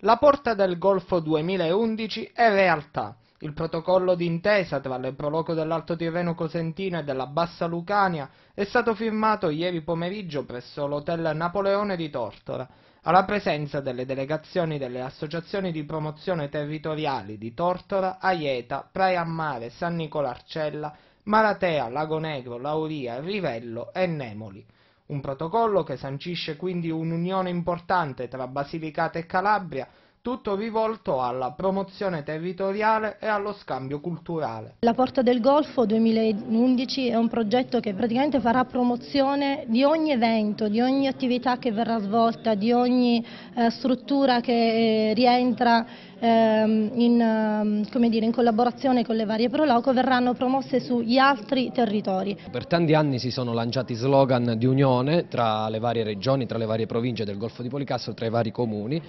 La Porta del Golfo 2011 è realtà. Il protocollo d'intesa tra le Proloco dell'Alto Tirreno Cosentino e della Bassa Lucania è stato firmato ieri pomeriggio presso l'Hotel Napoleone di Tortora, alla presenza delle delegazioni delle associazioni di promozione territoriali di Tortora, Aieta, Praia Mare, San Nicola Arcella, Maratea, Lago Negro, Lauria, Rivello e Nemoli. Un protocollo che sancisce quindi un'unione importante tra Basilicata e Calabria tutto rivolto alla promozione territoriale e allo scambio culturale. La Porta del Golfo 2011 è un progetto che praticamente farà promozione di ogni evento, di ogni attività che verrà svolta, di ogni eh, struttura che eh, rientra eh, in, ehm, dire, in, collaborazione con le varie Proloco, verranno promosse sugli altri territori. Per tanti anni si sono lanciati slogan di unione tra le varie regioni, tra le varie province del Golfo di Policastro, tra i vari comuni,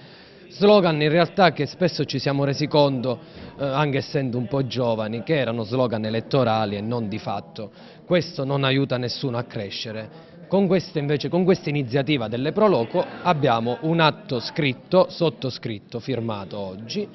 slogan in realtà che spesso ci siamo resi conto, eh, anche essendo un po' giovani, che erano slogan elettorali e non di fatto. Questo non aiuta nessuno a crescere. Con questa, invece, con questa iniziativa delle Proloco abbiamo un atto scritto, sottoscritto, firmato oggi,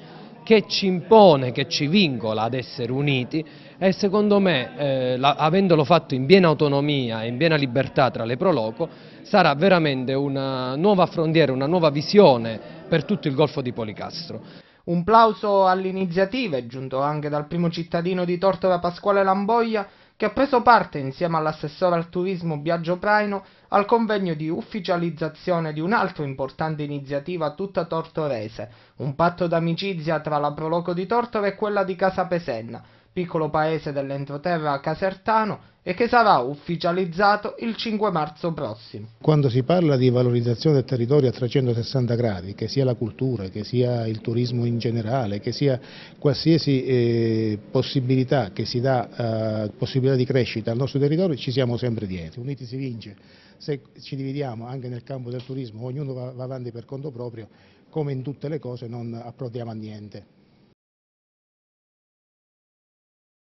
che ci impone, che ci vincola ad essere uniti e secondo me, eh, la, avendolo fatto in piena autonomia e in piena libertà tra le Proloco, sarà veramente una nuova frontiera, una nuova visione per tutto il Golfo di Policastro. Un plauso all'iniziativa è giunto anche dal primo cittadino di Torto da Pasquale Lamboia, che ha preso parte insieme all'assessore al turismo Biagio Praino al convegno di ufficializzazione di un'altra importante iniziativa tutta tortorese, un patto d'amicizia tra la Proloco di Tortora e quella di Casa Pesenna, piccolo paese dell'entroterra casertano e che sarà ufficializzato il 5 marzo prossimo. Quando si parla di valorizzazione del territorio a 360 gradi, che sia la cultura, che sia il turismo in generale, che sia qualsiasi eh, possibilità che si dà, eh, possibilità di crescita al nostro territorio, ci siamo sempre dietro. Uniti si vince, se ci dividiamo anche nel campo del turismo, ognuno va, va avanti per conto proprio, come in tutte le cose non approdiamo a niente.